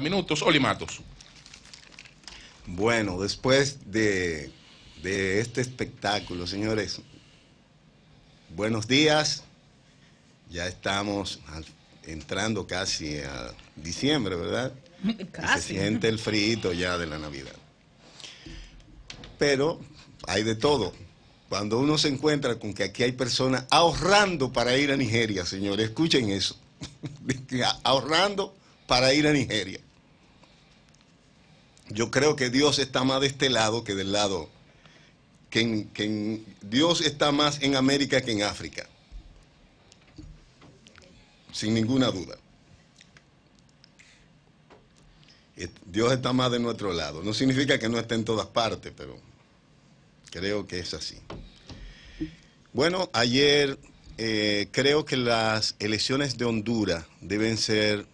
minutos. Olimatos. Bueno, después de, este espectáculo, señores, buenos días. Ya estamos entrando casi a diciembre, ¿verdad? se siente el frío ya de la Navidad. Pero hay de todo. Cuando uno se encuentra con que aquí hay personas ahorrando para ir a Nigeria, señores, escuchen eso. ahorrando para ir a Nigeria. Yo creo que Dios está más de este lado que del lado, que, en, que Dios está más en América que en África, sin ninguna duda. Eh, Dios está más de nuestro lado. No significa que no esté en todas partes, pero creo que es así. Bueno, ayer eh, creo que las elecciones de Honduras deben ser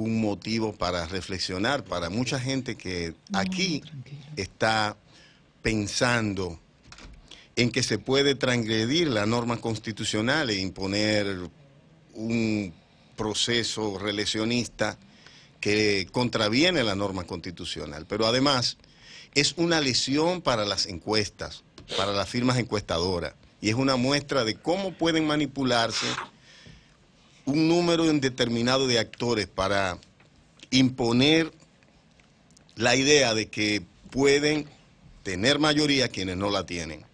un motivo para reflexionar para mucha gente que aquí está pensando en que se puede transgredir la norma constitucional e imponer un proceso reeleccionista que contraviene la norma constitucional. Pero además es una lesión para las encuestas, para las firmas encuestadoras, y es una muestra de cómo pueden manipularse un número indeterminado de actores para imponer la idea de que pueden tener mayoría quienes no la tienen.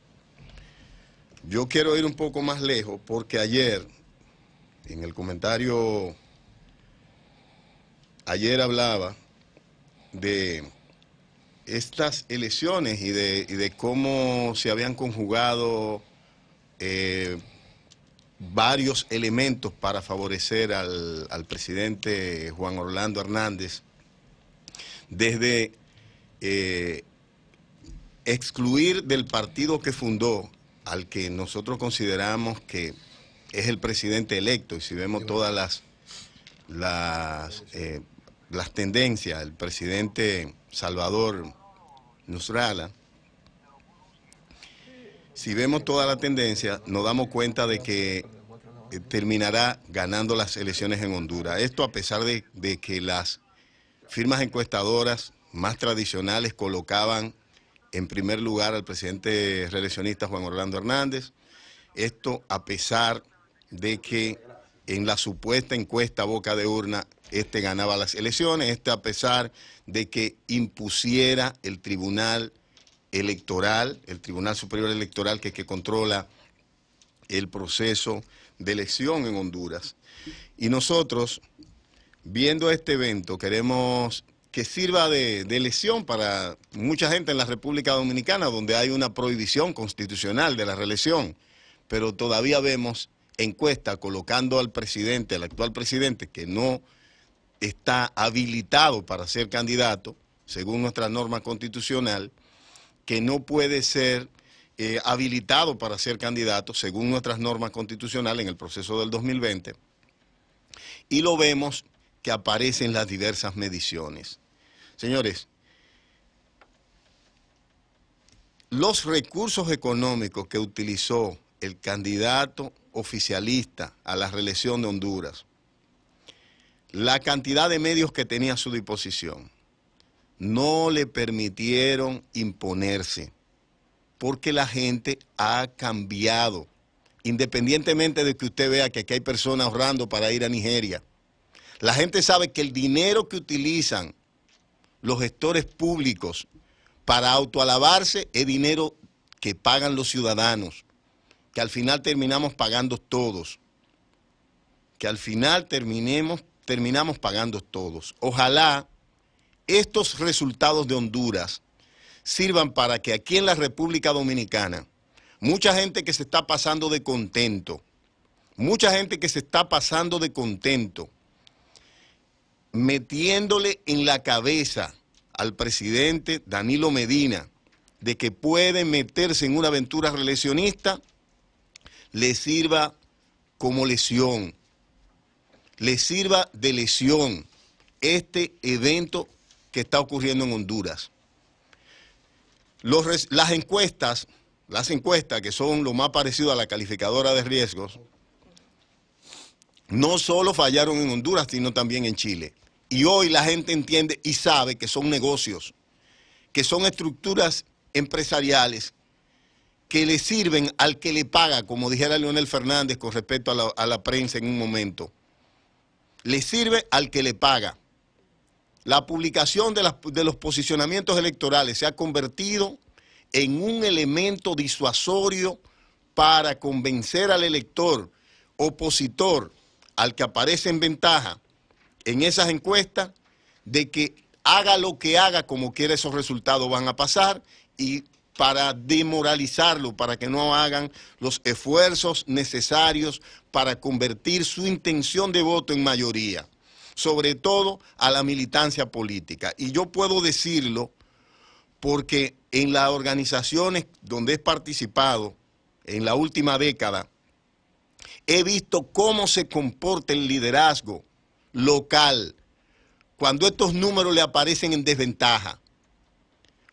Yo quiero ir un poco más lejos porque ayer, en el comentario, ayer hablaba de estas elecciones y de, cómo se habían conjugado eh, varios elementos para favorecer al, presidente Juan Orlando Hernández, desde eh, excluir del partido que fundó, al que nosotros consideramos que es el presidente electo, y si vemos todas las, las, eh, las tendencias, el presidente Salvador Nusrala, si vemos toda la tendencia, nos damos cuenta de que eh, terminará ganando las elecciones en Honduras. Esto a pesar de, que las firmas encuestadoras más tradicionales colocaban en primer lugar al presidente reeleccionista Juan Orlando Hernández. Esto a pesar de que en la supuesta encuesta boca de urna, este ganaba las elecciones, este a pesar de que impusiera el tribunal electoral, el Tribunal Superior Electoral, que, que controla el proceso de elección en Honduras. Y nosotros, viendo este evento, queremos que sirva de, de, elección para mucha gente en la República Dominicana, donde hay una prohibición constitucional de la reelección, pero todavía vemos encuestas colocando al presidente, al actual presidente, que no está habilitado para ser candidato, según nuestra norma constitucional, que no puede ser eh, habilitado para ser candidato según nuestras normas constitucionales en el proceso del 2020. Y lo vemos que aparecen las diversas mediciones. Señores, los recursos económicos que utilizó el candidato oficialista a la reelección de Honduras, la cantidad de medios que tenía a su disposición, no le permitieron imponerse, porque la gente ha cambiado. Independientemente de que usted vea que aquí hay personas ahorrando para ir a Nigeria, la gente sabe que el dinero que utilizan los gestores públicos para autoalabarse es dinero que pagan los ciudadanos, que al final terminamos pagando todos, que al final terminemos, terminamos pagando todos. Ojalá estos resultados de Honduras sirvan para que aquí en la República Dominicana, mucha gente que se está pasando de contento, mucha gente que se está pasando de contento, metiéndole en la cabeza al presidente Danilo Medina de que puede meterse en una aventura reeleccionista, le sirva como lesión, le sirva de lesión este evento que está ocurriendo en Honduras. las encuestas, las encuestas que son lo más parecido a la calificadora de riesgos, no solo fallaron en Honduras, sino también en Chile. Y hoy la gente entiende y sabe que son negocios, que son estructuras empresariales que le sirven al que le paga, como dijera Leonel Fernández con respecto a la prensa en un momento. Le sirve al que le paga. La publicación de, los posicionamientos electorales se ha convertido en un elemento disuasorio para convencer al elector opositor al que aparece en ventaja en esas encuestas de que haga lo que haga como quiera esos resultados van a pasar y para demoralizarlo, para que no hagan los esfuerzos necesarios para convertir su intención de voto en mayoría sobre todo a la militancia política. Y yo puedo decirlo porque en las organizaciones donde he participado en la última década, he visto cómo se comporta el liderazgo local cuando estos números le aparecen en desventaja,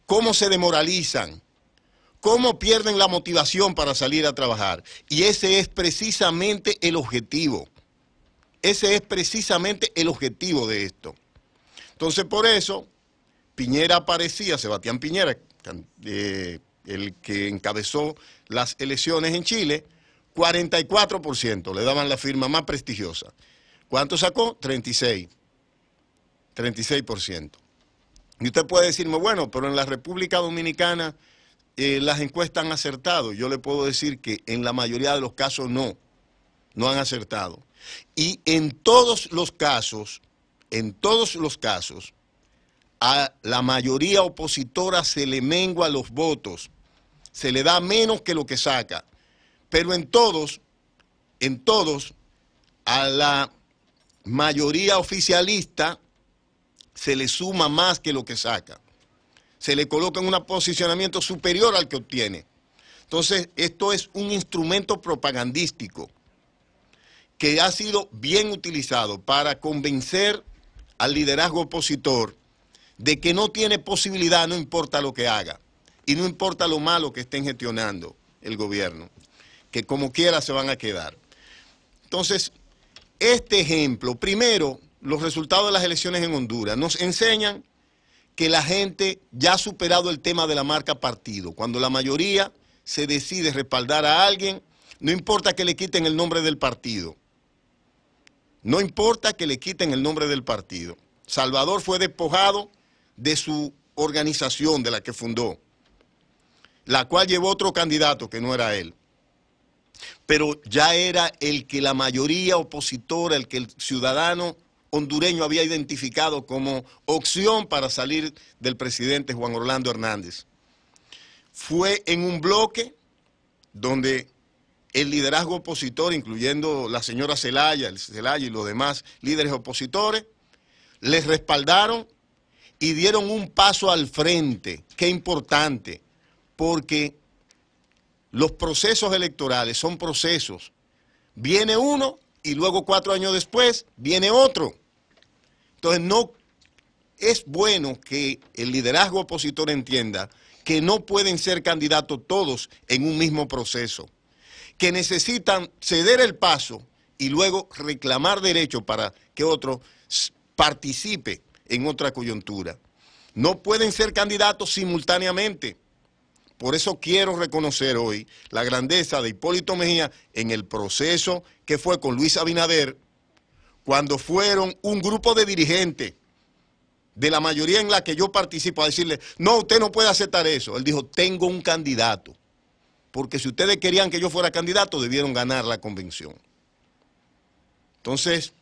cómo se demoralizan, cómo pierden la motivación para salir a trabajar. Y ese es precisamente el objetivo ese es precisamente el objetivo de esto. Entonces, por eso, Piñera aparecía, Sebastián Piñera, eh, el que encabezó las elecciones en Chile, 44% le daban la firma más prestigiosa. ¿Cuánto sacó? 36. 36%. Y usted puede decirme, bueno, pero en la República Dominicana eh, las encuestas han acertado. Yo le puedo decir que en la mayoría de los casos no, no han acertado. Y en todos los casos, en todos los casos, a la mayoría opositora se le mengua los votos, se le da menos que lo que saca. Pero en todos, en todos, a la mayoría oficialista se le suma más que lo que saca. Se le coloca en un posicionamiento superior al que obtiene. Entonces, esto es un instrumento propagandístico que ha sido bien utilizado para convencer al liderazgo opositor de que no tiene posibilidad, no importa lo que haga, y no importa lo malo que estén gestionando el gobierno, que como quiera se van a quedar. Entonces, este ejemplo, primero, los resultados de las elecciones en Honduras nos enseñan que la gente ya ha superado el tema de la marca partido. Cuando la mayoría se decide respaldar a alguien, no importa que le quiten el nombre del partido, no importa que le quiten el nombre del partido. Salvador fue despojado de su organización de la que fundó, la cual llevó otro candidato que no era él. Pero ya era el que la mayoría opositora, el que el ciudadano hondureño había identificado como opción para salir del presidente Juan Orlando Hernández. Fue en un bloque donde el liderazgo opositor, incluyendo la señora Celaya, el Celaya y los demás líderes opositores, les respaldaron y dieron un paso al frente. Qué importante, porque los procesos electorales son procesos. Viene uno y luego cuatro años después viene otro. Entonces no es bueno que el liderazgo opositor entienda que no pueden ser candidatos todos en un mismo proceso que necesitan ceder el paso y luego reclamar derecho para que otro participe en otra coyuntura. No pueden ser candidatos simultáneamente. Por eso quiero reconocer hoy la grandeza de Hipólito Mejía en el proceso que fue con Luis Abinader, cuando fueron un grupo de dirigentes de la mayoría en la que yo participo a decirle, no, usted no puede aceptar eso. Él dijo, tengo un candidato porque si ustedes querían que yo fuera candidato, debieron ganar la convención. Entonces,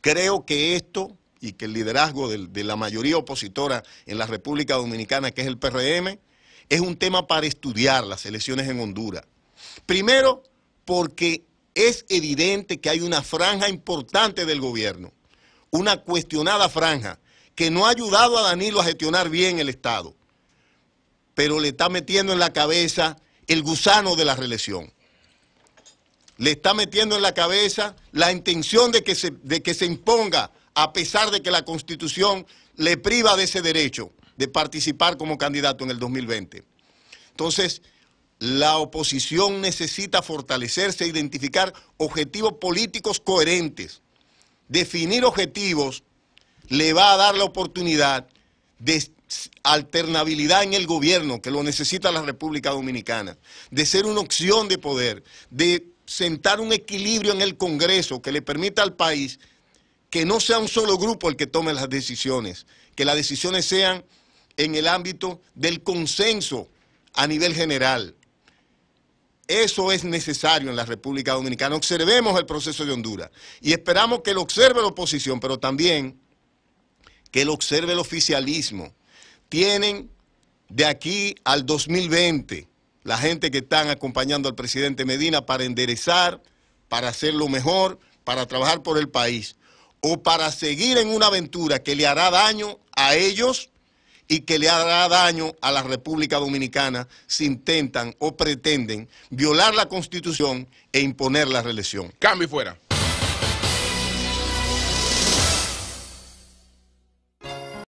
creo que esto y que el liderazgo de, la mayoría opositora en la República Dominicana, que es el PRM, es un tema para estudiar las elecciones en Honduras. Primero, porque es evidente que hay una franja importante del gobierno, una cuestionada franja, que no ha ayudado a Danilo a gestionar bien el Estado, pero le está metiendo en la cabeza el gusano de la reelección. Le está metiendo en la cabeza la intención de que se, de que se imponga, a pesar de que la Constitución le priva de ese derecho de participar como candidato en el 2020. Entonces, la oposición necesita fortalecerse, identificar objetivos políticos coherentes. Definir objetivos le va a dar la oportunidad de, alternabilidad en el gobierno, que lo necesita la República Dominicana, de ser una opción de poder, de sentar un equilibrio en el Congreso que le permita al país que no sea un solo grupo el que tome las decisiones, que las decisiones sean en el ámbito del consenso a nivel general. Eso es necesario en la República Dominicana. Observemos el proceso de Honduras y esperamos que lo observe la oposición, pero también que lo observe el oficialismo tienen de aquí al 2020 la gente que están acompañando al presidente Medina para enderezar, para hacerlo mejor, para trabajar por el país o para seguir en una aventura que le hará daño a ellos y que le hará daño a la República Dominicana si intentan o pretenden violar la Constitución e imponer la reelección. Cambio fuera.